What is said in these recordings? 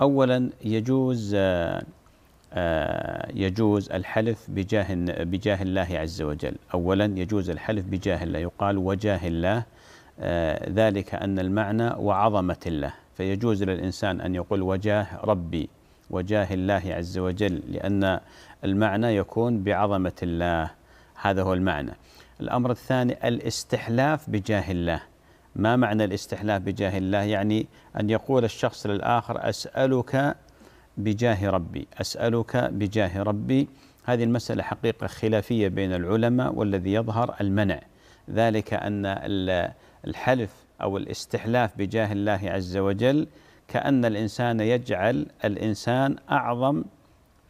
أولا يجوز آه، آه، يجوز الحلف بجاه بجاه الله عز وجل، أولا يجوز الحلف بجاه الله يقال وجاه الله آه، ذلك أن المعنى وعظمة الله، فيجوز للإنسان أن يقول وجاه ربي وجاه الله عز وجل لأن المعنى يكون بعظمة الله هذا هو المعنى. الأمر الثاني الاستحلاف بجاه الله ما معنى الاستحلاف بجاه الله يعني أن يقول الشخص للآخر أسألك بجاه ربي أسألك بجاه ربي هذه المسألة حقيقة خلافية بين العلماء والذي يظهر المنع ذلك أن الحلف أو الاستحلاف بجاه الله عز وجل كأن الإنسان يجعل الإنسان أعظم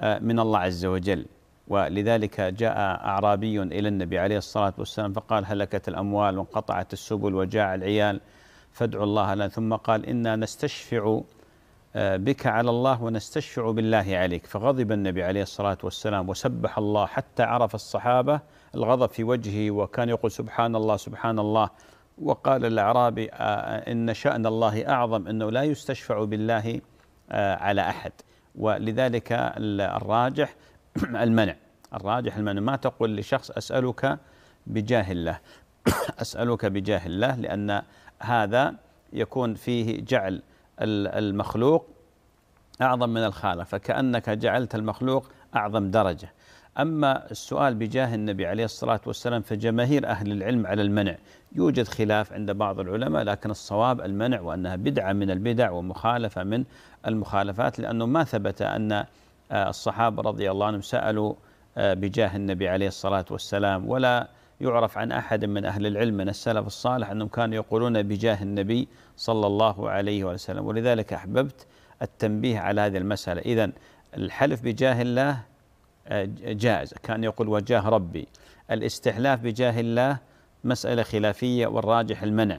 آه، من الله عز وجل ولذلك جاء أعرابي إلى النبي عليه الصلاة والسلام فقال هلكت الأموال وانقطعت السبل وجاع العيال فادعوا الله لنا ثم قال إنا نستشفع آه، بك على الله ونستشفع بالله عليك فغضب النبي عليه الصلاة والسلام وسبح الله حتى عرف الصحابة الغضب في وجهه وكان يقول سبحان الله سبحان الله وقال الأعرابي آه، إن شأن الله أعظم أنه لا يستشفع بالله آه، على أحد ولذلك الراجح المنع الراجح المعنى ما تقول لشخص أسألك بجاه الله أسألك بجاه الله لأن هذا يكون فيه جعل المخلوق أعظم من الخالق فكأنك جعلت المخلوق أعظم درجة أما السؤال بجاه النبي عليه الصلاة والسلام فجماهير أهل العلم على المنع يوجد خلاف عند بعض العلماء لكن الصواب المنع وأنها بدعة من البدع ومخالفة من المخالفات لأنه ما ثبت أن آه، الصحابة رضي الله عنهم سألوا بجاه النبي عليه الصلاة والسلام ولا يعرف عن أحد من أهل العلم من السلف الصالح أنهم كانوا يقولون بجاه النبي صلى الله عليه وسلم ولذلك أحببت التنبيه على هذه المسألة إذا الحلف بجاه الله آه، جائز كان يقول وجاه ربي الاستحلاف بجاه الله مسألة خلافية والراجح المنع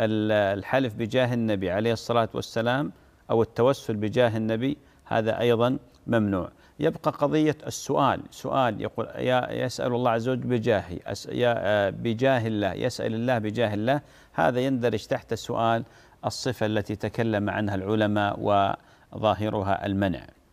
الحلف بجاه النبي عليه الصلاة والسلام أو التوسل بجاه النبي هذا أيضا ممنوع يبقى قضية السؤال سؤال يقول يا يسأل الله عز وجل بجاهي يا آه، بجاه الله يسأل الله بجاه الله هذا يندرج تحت السؤال الصفة التي تكلم عنها العلماء وظاهرها المنع